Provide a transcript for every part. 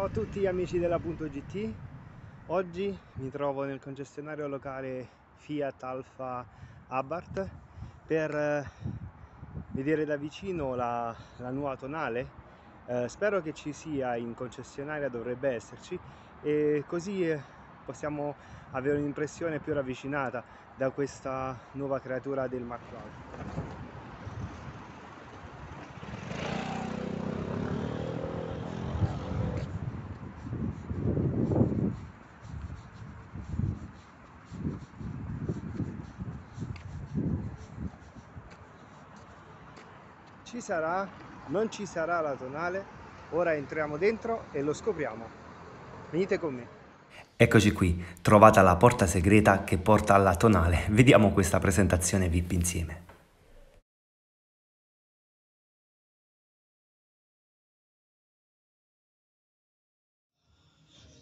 Ciao a tutti amici della Punto GT Oggi mi trovo nel concessionario locale Fiat Alfa Abarth per eh, vedere da vicino la, la nuova tonale eh, spero che ci sia in concessionaria dovrebbe esserci e così eh, possiamo avere un'impressione più ravvicinata da questa nuova creatura del marchio Alfa sarà, non ci sarà la tonale. Ora entriamo dentro e lo scopriamo. Venite con me. Eccoci qui, trovata la porta segreta che porta alla tonale. Vediamo questa presentazione VIP insieme.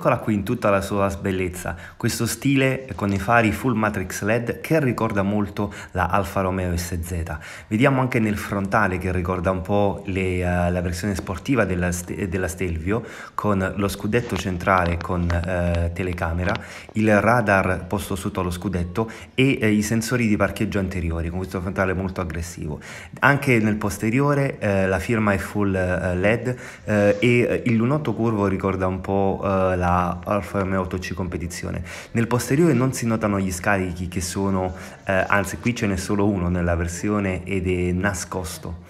Eccola qui in tutta la sua bellezza, questo stile con i fari full matrix LED che ricorda molto la Alfa Romeo SZ. Vediamo anche nel frontale che ricorda un po' le, uh, la versione sportiva della, della, Stelvio con lo scudetto centrale con uh, telecamera, il radar posto sotto lo scudetto e uh, i sensori di parcheggio anteriori con questo frontale molto aggressivo. Anche nel posteriore la firma è full LED e il lunotto curvo ricorda un po' la da Alfa Romeo 8C competizione. Nel posteriore non si notano gli scarichi che sono, eh, anzi qui ce n'è solo uno nella versione ed è nascosto.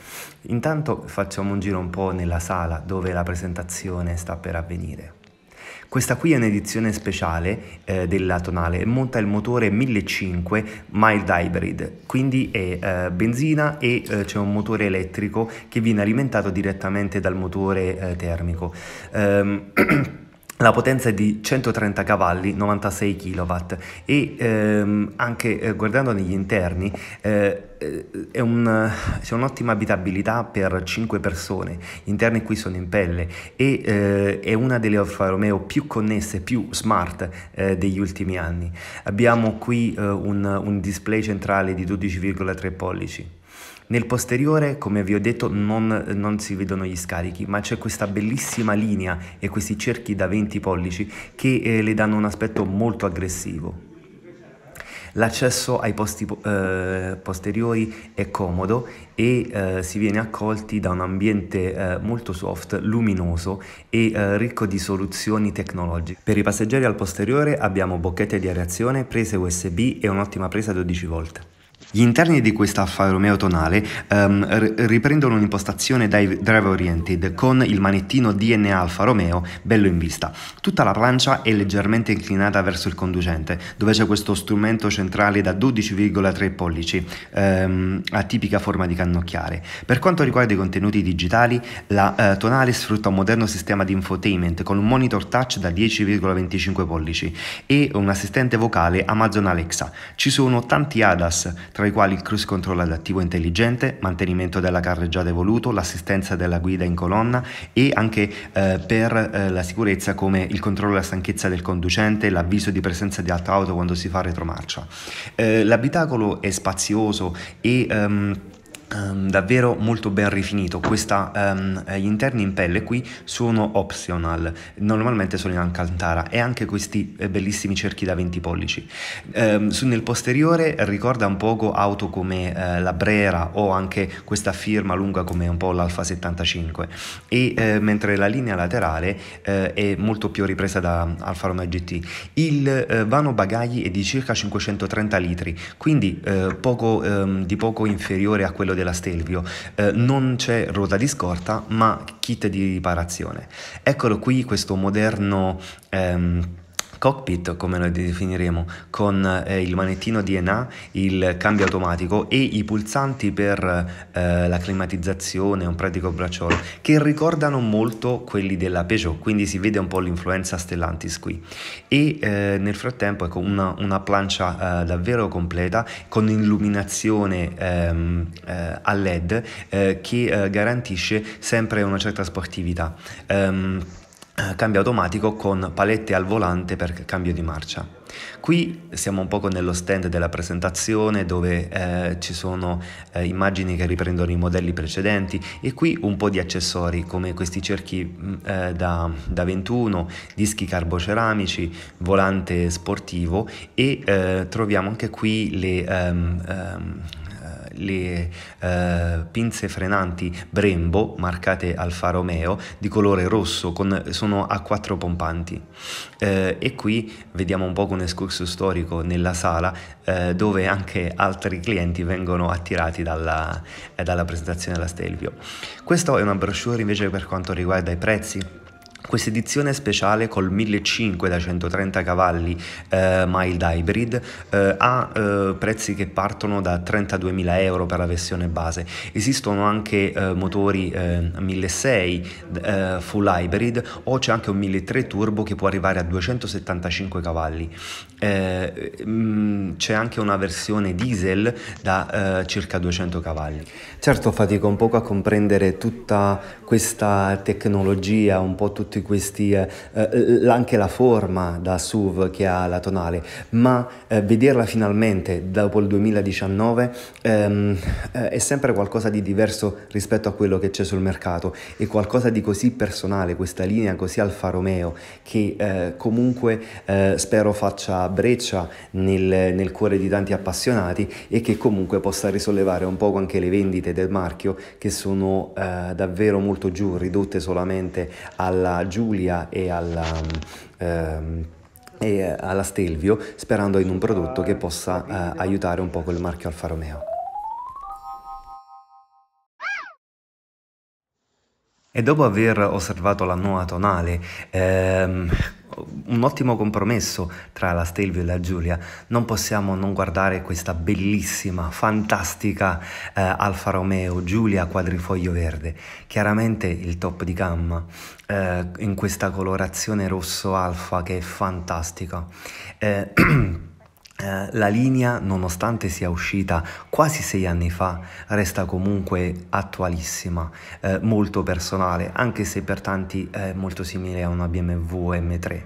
Intanto facciamo un giro un po' nella sala dove la presentazione sta per avvenire. Questa qui è un'edizione speciale eh, della Tonale, monta il motore 1500 mild hybrid, quindi è eh, benzina e eh, c'è un motore elettrico che viene alimentato direttamente dal motore eh, termico. Um, la potenza è di 130 cavalli, 96 kW e ehm, anche eh, guardando negli interni eh, eh è, un, c'è un'ottima abitabilità per 5 persone, gli interni qui sono in pelle e eh, è una delle Alfa Romeo più connesse, più smart eh, degli ultimi anni. Abbiamo qui eh, un, un display centrale di 12,3 pollici nel posteriore, come vi ho detto, non, non si vedono gli scarichi, ma c'è questa bellissima linea e questi cerchi da 20 pollici che eh, le danno un aspetto molto aggressivo. L'accesso ai posti eh, posteriori è comodo e eh, si viene accolti da un ambiente eh, molto soft, luminoso e eh, ricco di soluzioni tecnologiche. Per i passeggeri al posteriore abbiamo bocchette di aerazione, prese USB e un'ottima presa 12 volt. Gli interni di questa Alfa Romeo Tonale um, riprendono un'impostazione drive oriented con il manettino DNA Alfa Romeo bello in vista. Tutta la plancia è leggermente inclinata verso il conducente, dove c'è questo strumento centrale da 12,3 pollici, um, a tipica forma di cannocchiare. Per quanto riguarda i contenuti digitali, la uh, Tonale sfrutta un moderno sistema di infotainment con un monitor touch da 10,25 pollici e un assistente vocale Amazon Alexa. Ci sono tanti ADAS, tra i quali il cruise control adattivo intelligente, mantenimento della carreggiata evoluto, l'assistenza della guida in colonna e anche eh, per eh, la sicurezza come il controllo della stanchezza del conducente, l'avviso di presenza di altra auto quando si fa retromarcia. Eh, l'abitacolo è spazioso e... Ehm, Um, davvero molto ben rifinito questa, um, ehm, gli eh, interni in pelle qui sono optional normalmente sono in alcantara e anche questi eh, bellissimi cerchi da 20 pollici um, su, nel posteriore ricorda un poco auto come uh, la Brera o anche questa firma lunga come un po' l'Alfa 75 e uh, mentre la linea laterale uh, è molto più ripresa da Alfa Romeo GT il vano bagagli è di circa 530 litri quindi poco, di poco inferiore a quello di della Stelvio, eh, non c'è ruota di scorta ma kit di riparazione. Eccolo qui questo moderno... Ehm, cockpit, come lo definiremo, con eh, il manettino DNA, il cambio automatico e i pulsanti per eh, la climatizzazione, un pratico bracciolo, che ricordano molto quelli della Peugeot, quindi si vede un po' l'influenza Stellantis qui. E eh, nel frattempo ecco una, una plancia eh, davvero completa con illuminazione ehm, eh, a LED eh, che garantisce sempre una certa sportività. Um, eh, cambio automatico con palette al volante per cambio di marcia. Qui siamo un poco nello stand della presentazione dove eh, ci sono eh, immagini che riprendono i modelli precedenti e qui un po' di accessori come questi cerchi mm, eh, da, da, 21, dischi carboceramici, volante sportivo e eh, troviamo anche qui le, ehm, ehm, eh, le eh, pinze frenanti Brembo marcate Alfa Romeo di colore rosso con, sono a quattro pompanti eh, e qui vediamo un po' un escurso storico nella sala eh, dove anche altri clienti vengono attirati dalla, eh, dalla presentazione della Stelvio. Questa è una brochure invece per quanto riguarda i prezzi questa edizione speciale col 1500 da 130 cavalli eh, mild hybrid eh, ha eh, prezzi che partono da 32.000 euro per la versione base. Esistono anche eh, motori 1600 eh, eh, full hybrid o c'è anche un 1300 turbo che può arrivare a 275 cavalli. Mh, mm, c'è anche una versione diesel da circa 200 cavalli. Certo fatico un po' a comprendere tutta questa tecnologia, un po' tutta tutti questi, eh, eh anche la forma da SUV che ha la tonale, ma eh, vederla finalmente dopo il 2019 ehm, eh, è sempre qualcosa di diverso rispetto a quello che c'è sul mercato, è qualcosa di così personale questa linea così Alfa Romeo che eh, comunque spero faccia breccia nel, nel cuore di tanti appassionati e che comunque possa risollevare un poco anche le vendite del marchio che sono davvero molto giù, ridotte solamente alla Giulia e alla... Um, ehm, e alla Stelvio sperando in un prodotto che possa eh, aiutare un po' quel marchio Alfa Romeo. E dopo aver osservato la nuova tonale, ehm, un ottimo compromesso tra la Stelvio e la Giulia, non possiamo non guardare questa bellissima, fantastica eh, Alfa Romeo Giulia quadrifoglio verde, chiaramente il top di gamma eh, in questa colorazione rosso alfa che è fantastica. Eh, Eh, la linea, nonostante sia uscita quasi sei anni fa, resta comunque attualissima, eh, molto personale, anche se per tanti è molto simile a una BMW M3.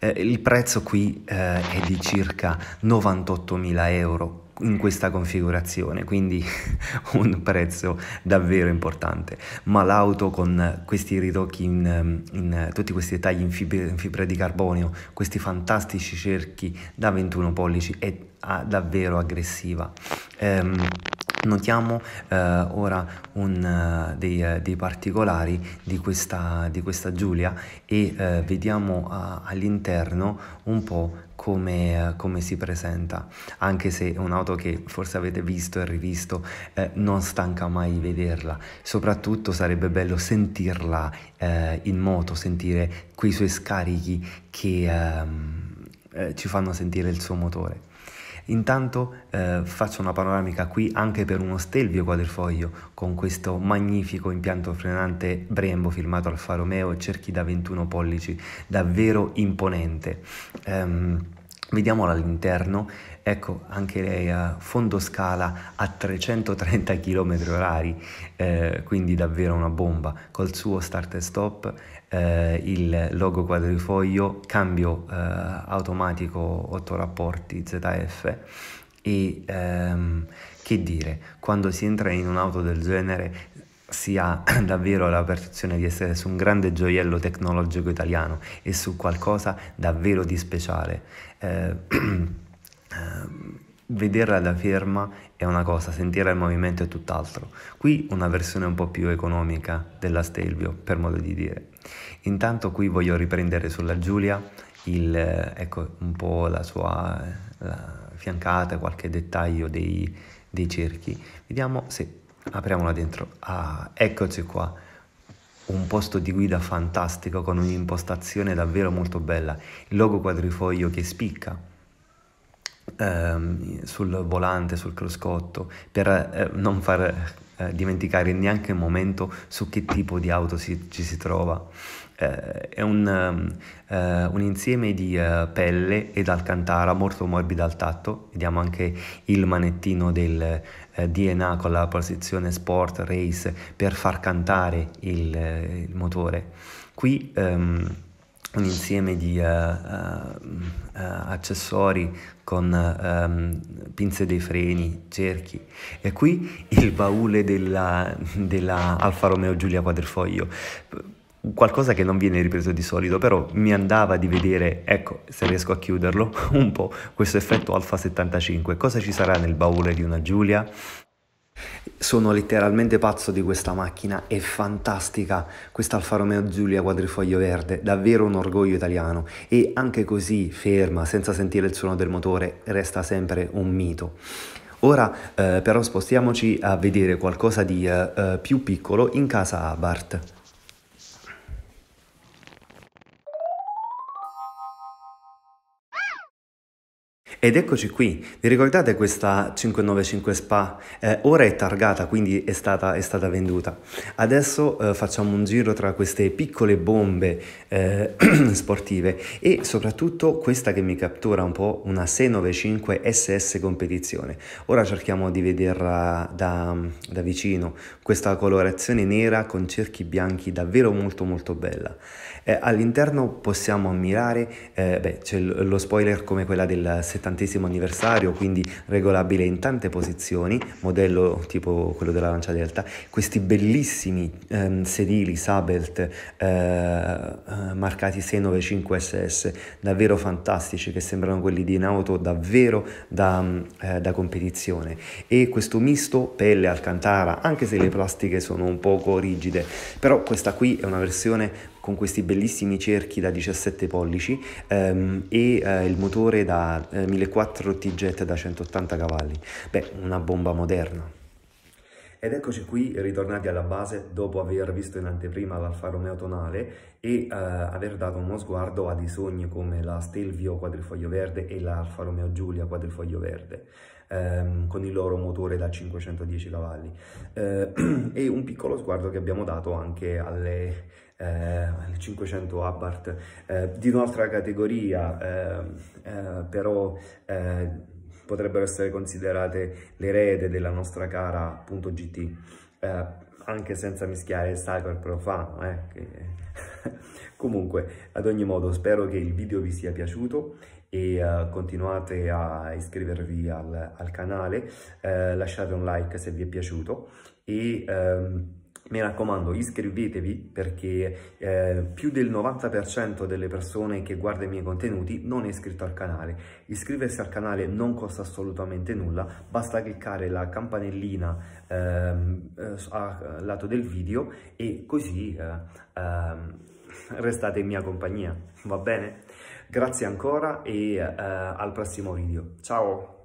Eh, il prezzo qui eh, è di circa 98.000 euro, in questa configurazione, quindi un prezzo davvero importante. Ma l'auto con questi ritocchi in, in tutti questi dettagli in fibra, in fibra, di carbonio, questi fantastici cerchi da 21 pollici è ah, davvero aggressiva. Um, Notiamo eh, ora un, eh, dei, eh, dei, particolari di questa, di questa Giulia e uh, vediamo all'interno un po' come, come, si presenta, anche se è un'auto che forse avete visto e rivisto, eh, non stanca mai vederla, soprattutto sarebbe bello sentirla eh, in moto, sentire quei suoi scarichi che ehm, ci fanno sentire il suo motore. Intanto eh, faccio una panoramica qui anche per uno Stelvio quadrifoglio con questo magnifico impianto frenante Brembo firmato Alfa Romeo cerchi da 21 pollici, davvero imponente. Um, Vediamola all'interno, ecco anche lei a fondo scala a 330 km orari, eh, quindi davvero una bomba. Col suo start e stop, eh, il logo quadrifoglio, cambio eh, automatico 8 rapporti ZF e ehm, che dire, quando si entra in un'auto del genere si ha davvero la percezione di essere su un grande gioiello tecnologico italiano e su qualcosa davvero di speciale. Eh, ehm, vederla da ferma è una cosa, sentirla in movimento è tutt'altro. Qui una versione un po' più economica della Stelvio, per modo di dire. Intanto qui voglio riprendere sulla Giulia il, ecco, un po' la sua eh, la fiancata, qualche dettaglio dei, dei cerchi. Vediamo se apriamola dentro. Ah, eccoci qua. Un posto di guida fantastico con un'impostazione davvero molto bella. Il logo quadrifoglio che spicca ehm, sul volante, sul cruscotto, per eh, non far eh, dimenticare neanche un momento su che tipo di auto si, ci si trova. Eh, è un, eh, eh un, insieme di eh, pelle ed alcantara molto morbida al tatto, vediamo anche il manettino del eh, DNA con la posizione sport race per far cantare il, il motore. Qui ehm, un insieme di uh, uh, accessori con um, pinze dei freni, cerchi e qui il baule della, della Alfa Romeo Giulia Quadrifoglio qualcosa che non viene ripreso di solito, però mi andava di vedere, ecco, se riesco a chiuderlo, un po' questo effetto alfa 75. Cosa ci sarà nel baule di una Giulia? Sono letteralmente pazzo di questa macchina, è fantastica questa Alfa Romeo Giulia quadrifoglio verde, davvero un orgoglio italiano e anche così ferma, senza sentire il suono del motore, resta sempre un mito. Ora eh, però spostiamoci a vedere qualcosa di eh, eh più piccolo in casa Abarth. Ed eccoci qui, vi ricordate questa 595 Spa? Eh, ora è targata, quindi è stata, è stata venduta. Adesso eh, facciamo un giro tra queste piccole bombe eh, sportive e soprattutto questa che mi cattura un po', una 695 SS competizione. Ora cerchiamo di vederla da, da vicino, questa colorazione nera con cerchi bianchi davvero molto molto bella. Eh, all'interno possiamo ammirare, eh, beh, c'è lo spoiler come quella del 70 quarantesimo anniversario, quindi regolabile in tante posizioni, modello tipo quello della Lancia Delta, questi bellissimi ehm, sedili Sabelt eh, eh marcati 695SS, davvero fantastici, che sembrano quelli di un'auto davvero da, mm, eh, da competizione. E questo misto pelle alcantara, anche se le plastiche sono un poco rigide, però questa qui è una versione con questi bellissimi cerchi da 17 pollici ehm, e eh, il motore da eh, 1400 T-Jet da 180 cavalli. Beh, una bomba moderna. Ed eccoci qui ritornati alla base dopo aver visto in anteprima l'Alfa Romeo Tonale e eh, aver dato uno sguardo a dei sogni come la Stelvio quadrifoglio verde e l'Alfa Romeo Giulia quadrifoglio verde ehm, con il loro motore da 510 cavalli eh, e un piccolo sguardo che abbiamo dato anche alle eh, 500 Abarth, eh, di un'altra categoria, eh, eh, però eh, potrebbero essere considerate l'erede della nostra cara appunto GT, anche senza mischiare il Cyber Profano, che... Comunque, ad ogni modo, spero che il video vi sia piaciuto e uh, continuate a iscrivervi al, al canale, uh, lasciate un like se vi è piaciuto e um, mi raccomando, iscrivetevi perché eh, più del 90% delle persone che guarda i miei contenuti non è iscritto al canale. Iscriversi al canale non costa assolutamente nulla, basta cliccare la campanellina ehm, eh, a lato del video e così eh, ehm, restate in mia compagnia, va bene? Grazie ancora e eh, al prossimo video. Ciao!